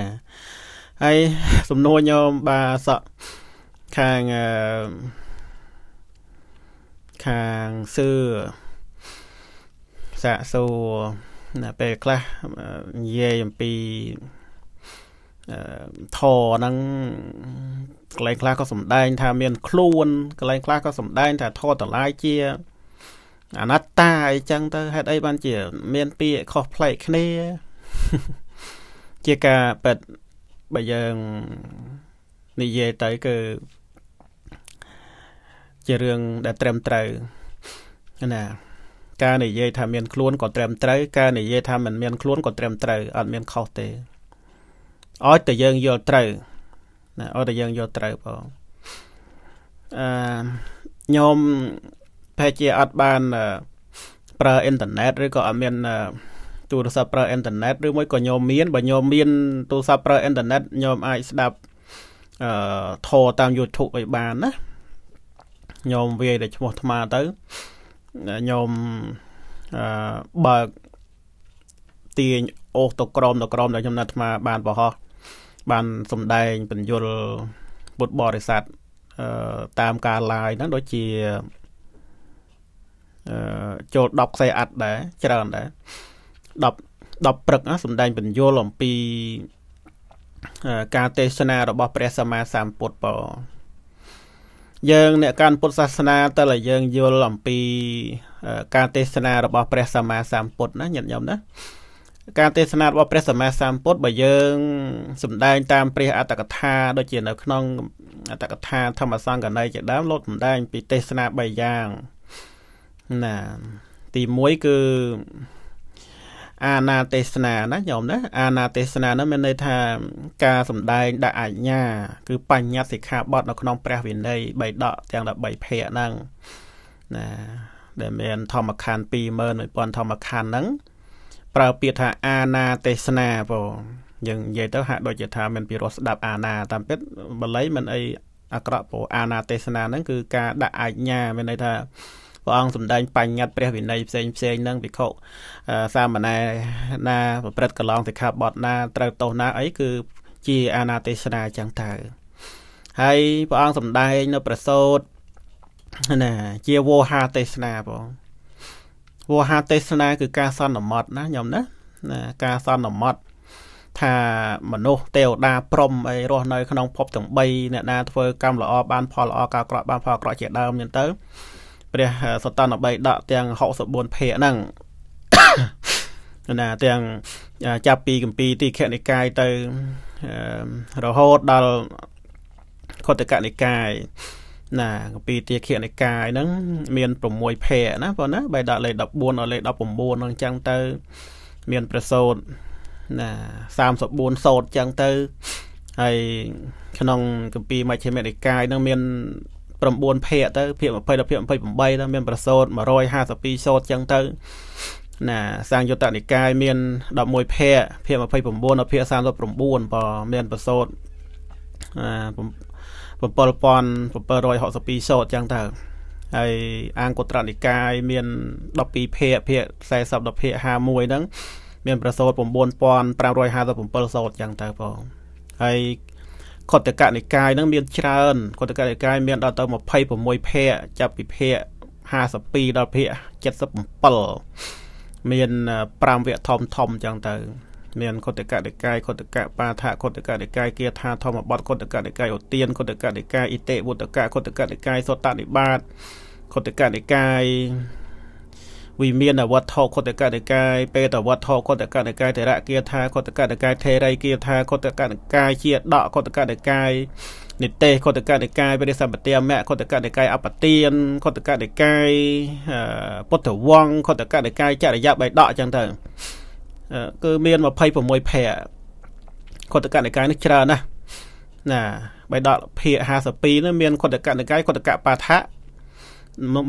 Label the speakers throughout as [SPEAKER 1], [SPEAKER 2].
[SPEAKER 1] ណាហើយសំណួរញោមបាទសក់ខាងអឺខាងសឺសាក់សួរណាពេលខ្លះនិយាយអំពីអឺធរហ្នឹងកន្លែងខ្លះក៏សំដែង ថាមានខ្លួនកន្លែងខ្លះក៏សំដែង ថាធរតម្លាយជាអនត្តាអីចឹងទៅហេតុអីបានជា មាន ពាក្យខុសប្លែកគ្នាជាការប៉ិតបើយើងនិយាយទៅគឺជារឿងដែលត្រឹមត្រូវ ណាការនិយាយថាមានខ្លួនក៏ត្រឹមត្រូវការនិយាយថាមិនមានខ្លួនក៏ត្រឹមត្រូវអត់មានខុសទេឲ្យតែយើងយល់ត្រូវណាឲ្យតែយើងយល់ត្រូវបងអឺញោមប្រហែលជាអត់បាន ប្រើអ៊ីនធឺណិតឬក៏អត់មានទូរស័ព្ទប្រើអ៊ីនធឺណិតឬមួយក៏ញោមមានបើញោមមាន ទូរស័ព្ទប្រើអ៊ីនធឺណិតញោមអាចស្ដាប់អឺធរតាម YouTube ឲ្យបានណាញោមវាយតែឈ្មោះអាត្មាទៅញោមអឺបើកទាញអូសទៅក្រមទៅក្រមដែលខ្ញុំណាត់អាត្មាបានបរហោះបានសំដែងបញ្យលពុទ្ធបរិស័ទអឺតាមការ live ហ្នឹងដូចជាអឺចូល10ខ្សែអាត់ដែរច្រើនដែរ10 10ព្រឹកសំដែងបញ្យលអំពីការទេសនារបស់ ព្រះសម្មាសម្ពុទ្ធបយើងអ្នកកាន់ពុទ្ធសាសនាតើយើងយល់អំពីការទេសនារបស់ព្រះសម្មាសម្ពុទ្ធណាញាតិញោមណាការទេសនារបស់ព្រះសម្មាសម្ពុទ្ធបើយើងសំដែងតាមព្រះអត្តកថាដូចជានៅក្នុងអត្តកថាធម្មសង្កណីជាដើមលោកសំដែងពីទេសនា3យ៉ាងណាទី1គឺអាណាទេសនាណាញោមណាអាណាទេសនានោះមានន័យថាការសំដែងដាក់អញ្ញាគឺបញ្ញត្តិសិក្ខាបទនៅក្នុងព្រះវិន័យ3ដកទាំង13ភាគហ្នឹងណាដែលមានធម្មខណ្ឌ21000ធម្មខណ្ឌហ្នឹងប្រើពាក្យថាអាណាទេសនាបងយើងនិយាយទៅហាក់ដូចជាថាមានពីរស់ស្ដាប់អាណាតាមពិតបល័យមិនអីអាក្រក់ព្រោះអាណាទេសនាហ្នឹងគឺការដាក់អញ្ញាមានន័យថាព្រះអង្គសម្ដែងបញ្ញត្តិព្រះវិន័យផ្សេងផ្សេងនឹងវិខុសាមណែណា ប្រព្រឹត្តកន្លងសិក្ខាបទណាត្រូវទោសណាអីគឺជាអាណាទេសនាចឹងទៅហើយព្រះអង្គសម្ដែងនៅប្រសូតណាជាវោហាទេសនាបងវោហាទេសនាគឺការសន្មត់ណាខ្ញុំណាណាការសន្មត់ថាមនុស្សទេវតាព្រំអីរស់នៅក្នុងភពទាំង3អ្នកណា ធ្វើកម្មល្អបាន ផលល្អការក្រក់បានផលអាក្រក់ជាដើមអញ្ចឹងទៅព្រះសតនបៃដកទាំង64ភាគហ្នឹងណាទាំងចាប់ពីកម្ពីទីខនិកាយទៅរហូតដល់ខុទ្ទកនិកាយណាកម្ពីទីខនិកាយហ្នឹងមាន6ភាគណាប៉ុណ្ណាបៃដកលេខ14ដល់លេខ19ហ្នឹងចឹងទៅមានប្រសូតណា34សូតចឹងទៅហើយក្នុងកម្ពីមជ្ឈិមនិកាយហ្នឹងមាន9ភាគទៅភាគ20ដល់ភាគ28ទៅមានប្រសូត152សូតចឹងទៅ ណា សាងយុត្តនិកាយមាន11ភាគភាគ29ដល់ភាគ39បើមានប្រសូត7762សូតចឹងទៅហើយអង្គត្រនិកាយមាន12ភាគភាគ40ដល់ភាគ51ហ្នឹងមានប្រសូត9557សូតចឹងទៅបងហើយខត្តកនិកាយនឹងមានច្រើនខត្តកនិកាយមានដល់ទៅ26ភ័កចាប់ពីភ័ក52ដល់ភ័ក77មាន5វគ្គធំធំអញ្ចឹងទៅមានខត្តកនិកាយខត្តកបាថាខត្តកនិកាយគាថាធម្មបទខត្តកនិកាយឧទានខត្តកនិកាយអិតិវុត្តកខត្តកនិកាយសតនិបាតខត្តកនិកាយវិមានវត្ថុខុតកនិកាយពេតវត្ថុខុតកនិកាយតរគាថាខុតកនិកាយថេរីគាថាខុតកនិកាយជាដកខុតកនិកាយនិទេសខុតកនិកាយបរិសម្បទាមៈខុតកនិកាយអបទានខុតកនិកាយពុទ្ធវង្សខុតកនិកាយចរិយាបៃដកអញ្ចឹងទៅគឺមាន26ភៈខុតកនិកាយនេះច្រើន ណាស់ណាបៃដកភាគ52នោះមានខុតកនិកាយខុតកបាថៈ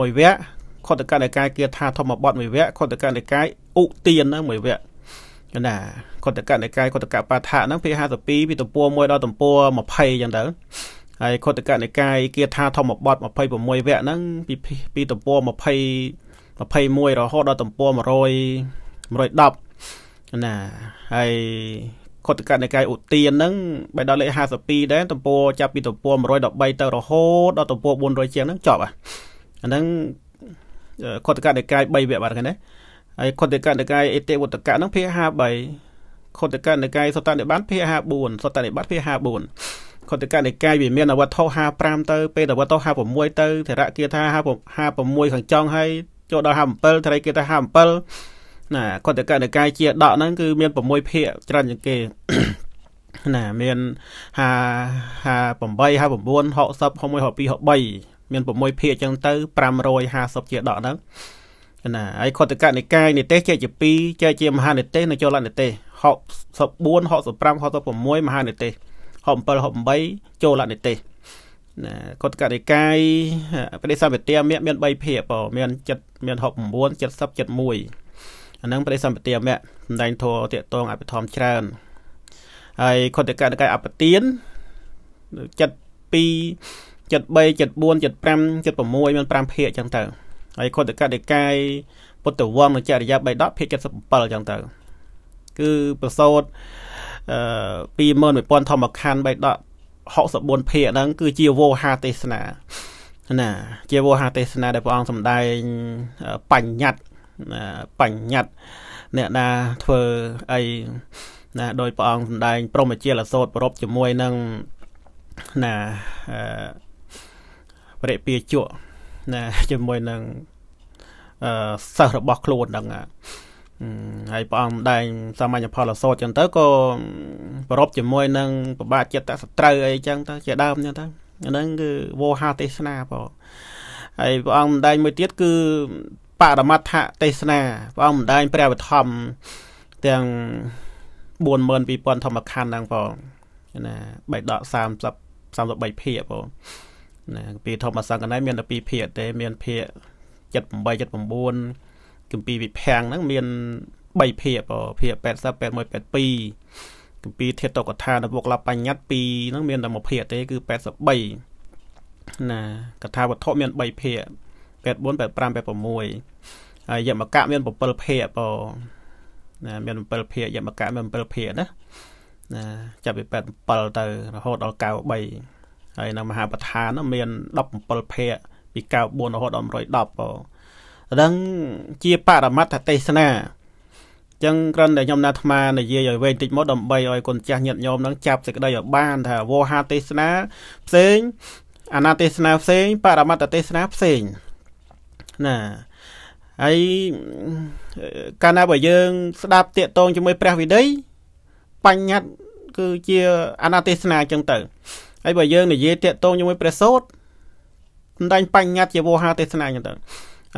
[SPEAKER 1] មួយវគ្គខុទ្ទកនិកាយគាថាធម្មបទមួយវគ្គខុទ្ទកនិកាយឧទានហ្នឹងមួយវគ្គណាខុទ្ទកនិកាយខុទ្ទកបាឋៈហ្នឹងភាគ52ពីទំព័រ1ដល់ទំព័រ20អញ្ចឹងទៅហើយខុទ្ទកនិកាយគាថាធម្មបទ26វគ្គហ្នឹងពីពីទំព័រ20 21រហូតដល់ទំព័រ100 110ណាហើយខុទ្ទកនិកាយឧទានហ្នឹងបែរដល់លេខ52ដែរទំព័រចាប់ពីទំព័រ113ទៅរហូតដល់ទំព័រ400ជាងហ្នឹងចប់អាហ្នឹងខតកនិកាយ3វគ្គបាទឃើញទេហើយខុទ្ទកនិកាយអេតិវត្តកៈហ្នឹងភាគ53ខុទ្ទកនិកាយសតនិបាតភាគ54សតនិបាតភាគ54ខុទ្ទកនិកាយវាមានអវត្ថោ55ទៅពេលអវត្ថោ56ទៅធរៈគាថា56ខាងចុងហើយចូលដល់57ធរិគាថា57ណាខុទ្ទកនិកាយជាដកហ្នឹងគឺមាន6ភាគច្រើនជាងគេណាមាន58 59 60 61 63មាន6ភាគអញ្ចឹងទៅ550ជាដកហ្នឹងណាហើយខុទ្ទកនិកាយនិទេសចែកជា2ចែកជាមហានិទេសនិងចលនិទេស64 65 66មហានិទេស67 68ចូលនិទេសណាកតកនិកាយបដិសម្បទាមមាន3ភាគបើមាន7មាន69 70 71អាហ្នឹងបដិសម្បទាមសម្ដែងធัวតកតងអភិធម្មច្រើនហើយកតកនិកាយអបទាន72 73 74 75 76មាន5ភាគអញ្ចឹងទៅហើយខុទ្ទកនិកាយពុទ្ធវង្សនិងចរិយា310ភាគ77អញ្ចឹងទៅគឺប្រសូតអឺ21000ធម្មខណ្ឌ310 64ភាគហ្នឹងគឺជាវោហាទេសនាណាជាវោហាទេសនាដែលព្រះអង្គសម្ដែងបញ្ញត្តិបញ្ញត្តិអ្នកណាធ្វើអីណាដោយព្រះអង្គសម្ដែងព្រមជាលសោតប្រົບជាមួយនឹងណាអឺប្រតិភិជក់ណាជាមួយនឹងអឺសិស្សរបស់ខ្លួនហ្នឹងហើយព្រះអង្គដែងសាមញ្ញផលសោតចឹងទៅក៏ប្រົບជាមួយនឹងប្របាទចិត្តសត្រូវអីចឹងទៅជាដើមចឹងទៅហ្នឹងគឺវោហាទេសនាបងហើយព្រះអង្គដែងមួយទៀតគឺបរមត្ថទេសនាព្រះអង្គដែងព្រះវធម្មទាំង42000ធម្មខណ្ឌហ្នឹងបងណាបៃដក30 33ភាគបងណាពីធម្មសង្កណៃមានតែ2ភាគទេ មានភាគ78 79គម្ពីរវិភាំងហ្នឹងមាន3ភាគភាគ80 81 82គម្ពីរធាតុកថានវកលបញ្ញត្តិ2ហ្នឹងមានតែ1ភាគទេគឺ83ណា កថាវត្ថុមាន3ភាគ84 85 86ហើយយមកៈមាន7ភាគបណាមាន7ភាគយមកៈមាន7ភាគណាណាចាប់ពី87ទៅរហូតដល់93ហើយនៅមហាប្រធាន មាន17ភាគពី94រហូតដល់110បងដឹងជាបរមត្ថទេសនាចឹងគ្រាន់តែខ្ញុំណាអាត្មានិយាយឲ្យវែងតិចមកដើម្បីឲ្យគុណចាស់ញាតិញោមនឹងចាប់សេចក្តីឲ្យបានថាវោហាទេសនាផ្សេងអនាទេសនាផ្សេងបរមត្តទេសនាផ្សេងណាហើយកាលណាបើយើង ស្ដាប់តាកតងជាមួយព្រះវិន័យបញ្ញត្តិគឺជាអនាទេសនាចឹងទៅហើយបើយើងនិយាយតាក់ទងជាមួយព្រះសូត្រសំដែងបញ្ញត្តិជាវោហាទេសនាអញ្ចឹងទៅ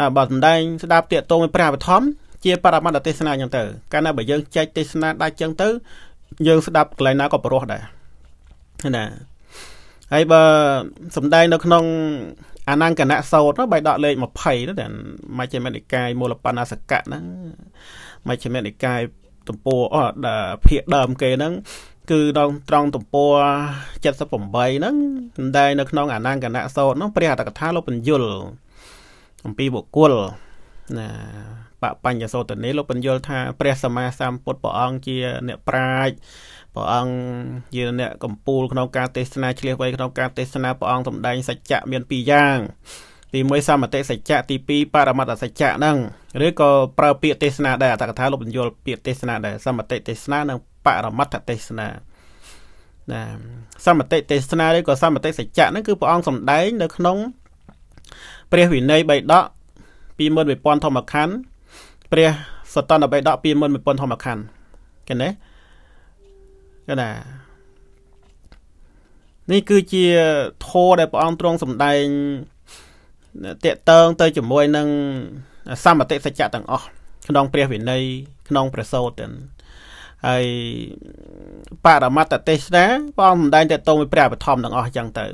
[SPEAKER 1] អើបើសំដែងស្ដាប់តាក់ទងព្រះបឋមជាបរមត្តទេសនាអញ្ចឹងទៅកាលណាបើយើងចែកទេសនាដាច់អញ្ចឹងទៅ យើងស្ដាប់កន្លែងណាក៏ប្រុសដែរណាហើយបើសំដែងនៅ ក្នុង អានង្កណៈសោតបៃដកលេខ20ហ្នឹងមជ្ឈិមនិកាយមូលបណ្ណាសកៈហ្នឹងមជ្ឈិមនិកាយទំព័រអត់ភាកដើមគេហ្នឹងគឺដល់ត្រង់ទំព័រ78ហ្នឹងសម្ដែងនៅក្នុងអានង្គណៈសោតហ្នឹងព្រះអតកថាលោកបញ្យលអំពីបុគ្គលណាបបញ្ញសោតនេលោកបញ្យលថា ព្រះសម្មាសម្ពុទ្ធព្រះអង្គជាអ្នកប្រាជ្ញព្រះអង្គជាអ្នកកម្ពូលក្នុងការទេសនាឆ្លៀសវៃក្នុងការទេសនាព្រះអង្គសម្ដែងសច្ចៈមាន2យ៉ាងទី1សមតិសច្ចៈទី2បរមត្តសច្ចៈហ្នឹងឬក៏ប្រើពាក្យទេសនាដែរអតកថាលោកបញ្យលពាក្យទេសនាដែរសមតិទេសនានិងបរមត្ថទេសនាណាសមតិទេសនាឬក៏សមតិសច្ចៈហ្នឹងគឺព្រះអង្គសំដែងនៅក្នុង ព្រះវិន័យបៃដក21000ធម្មខណ្ឌព្រះសតនបៃដក21000ធម្មខណ្ឌឃើញទេគឺណានេះគឺជាធម៌ដែលព្រះអង្គទ្រង់សំដែងតេតងទៅជាមួយនឹងសមតិសច្ចៈទាំងអស់ក្នុងព្រះ វិន័យក្នុងព្រះសូត្រទាំងហើយបរមត្តទេសនាព្រះអង្គសម្ដែងតទៅមួយព្រះបឋមទាំងអស់អញ្ចឹងទៅ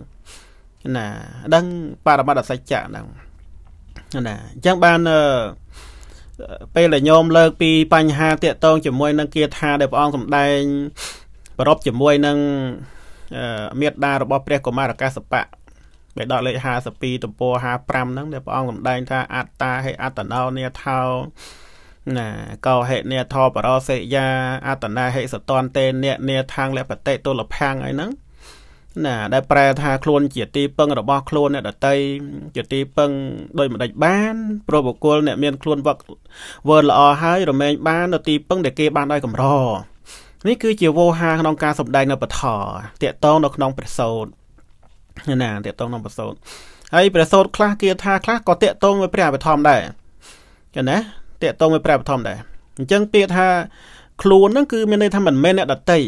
[SPEAKER 1] ណា ដឹងបរមត្តសច្ចៈហ្នឹងណាអញ្ចឹងបានពេលដែលញោមលើកពីបញ្ហាតាក់ទងជាមួយនឹងគាថាដែលព្រះអង្គសម្ដែងប្រົບជាមួយនឹងមេត្តារបស់ព្រះកុមារកាសបៈបេដកលេខ52ទំព័រ55ហ្នឹងដែលព្រះអង្គសម្ដែងថាអត្តាហេអត្តណោនេថាោណាកោហេនេធបរសេយាអតនាហិសតនតេនេនេថាងលបតិទុលភាំងអីហ្នឹងណាដែលប្រែថាខ្លួនជាទីពឹង របស់ខ្លួនអ្នកដតីជាទីពឹងដោយមិនដាច់បានព្រោះបុគ្គលអ្នកមានខ្លួនវឹកវើល្អហើយរមែងបាននៅទីពឹង ដែលគេបានដោយកម្រនេះគឺជាវោហា ក្នុងការសម្ដែង នៅបថតេតងនៅក្នុងព្រះសោតណាតេតងក្នុងព្រះសោតហើយព្រះសោតខ្លះគេថាខ្លះក៏តេតងមួយព្រះអភិធម្មដែរចឹងណាតកតងមួយព្រះបឋមដែរអញ្ចឹងពាក្យថាខ្លួនហ្នឹងគឺ មានន័យថាមិនមែនអ្នកដតី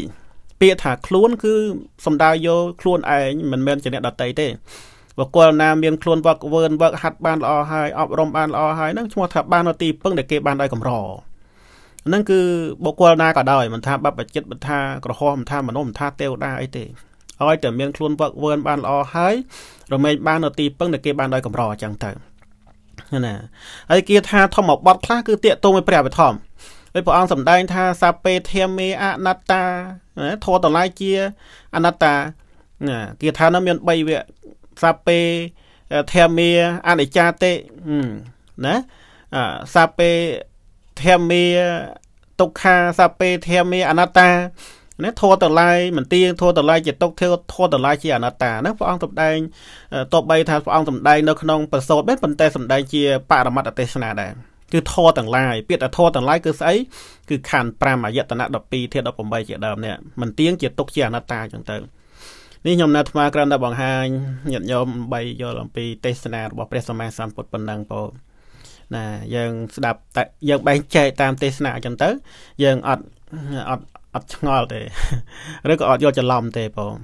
[SPEAKER 1] ពាក្យថាខ្លួន គឺសំដៅយកខ្លួនឯងមិនមែនជាអ្នកដតីទេបុគ្គលណាមានខ្លួនវឹកវើនវឹកហាត់បានល្អហើយអប់រំបានល្អហើយហ្នឹងឈ្មោះថាបានទីពឹងដែលគេបានដោយកម្រហ្នឹងគឺបុគ្គលណាក៏ដោយមិនថាបបចិត្តមិនថាក្រហមមិនថាមនុស្សមិនថាទេវតាអីទេឲ្យតែមានខ្លួនវឹកវើនបានល្អហើយរមែងបាននៅទីពឹងដែលគេបានដោយកម្រអញ្ចឹងទៅណាហើយគាថាធម្មបទខ្លះគឺតាកតងឲ្យព្រះវិធម្មពេលព្រះអង្គសម្ដែងថាសាពេធិមេអនត្តាធម៌តម្លៃជាអនត្តាណាគាថានោះមាន3វគ្គសាពេធិមេអនិច្ចាទេណាសាពេធិមេទុក្ខាសាពេធិមេអនត្តាណាធัวតឡាយមិនទៀងធัวតឡាយជាទុកធัวតឡាយជាអនត្តាណាព្រះអង្គសម្ដែងតបបីថាព្រះអង្គសម្ដែងនៅក្នុងប្រសូតដែរប៉ុន្តែសម្ដែងជាបរមត្តទេសនាដែរគឺធរទាំងឡាយពាក្យថាធរទាំងឡាយគឺស្អីគឺខណ្ឌ5អយតនៈ12ធាតុ18ជាដើមនេះមិនទៀងជាទុកជាអនត្តាចឹងទៅនេះខ្ញុំនៅអាត្មាក្រំតែបង្ហាញញាតិញោម3យល់អំពីទេសនារបស់ព្រះសម្មាសម្ពុទ្ធប៉ុណ្ណឹងបងណាយើងស្ដាប់តែយើងបែងចែកតាមទេសនាចឹងទៅយើងអត់អត់អត់ឆ្ងល់ទេឬក៏អត់យកច្រឡំទេបង